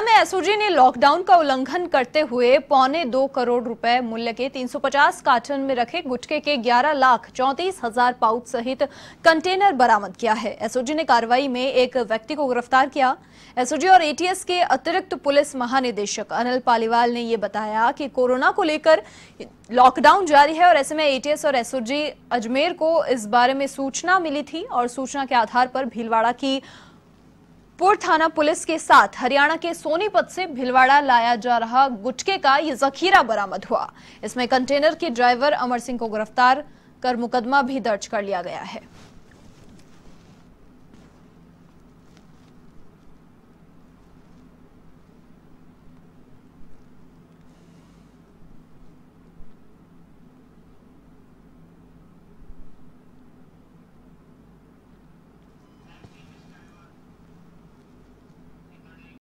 हरियाणा में एसओजी ने लॉकडाउन का उल्लंघन करते हुए पौने दो करोड़ रुपए मूल्य के 350 कार्टन में रखे गुटके के 11 लाख चौंतीस हजार पाउच सहित कंटेनर बरामद किया है एसओजी ने कार्रवाई में एक व्यक्ति को गिरफ्तार किया एसओजी और एटीएस के अतिरिक्त पुलिस महानिदेशक अनिल पालीवाल ने यह बताया कि कोरोना को लेकर लॉकडाउन जारी है और ऐसे में एटीएस और एसओजी अजमेर को इस बारे में सूचना मिली थी और सूचना के आधार पर भीलवाड़ा की कोटपुर थाना पुलिस के साथ हरियाणा के सोनीपत से भिलवाड़ा लाया जा रहा गुटके का ये जखीरा बरामद हुआ इसमें कंटेनर के ड्राइवर अमर सिंह को गिरफ्तार कर मुकदमा भी दर्ज कर लिया गया है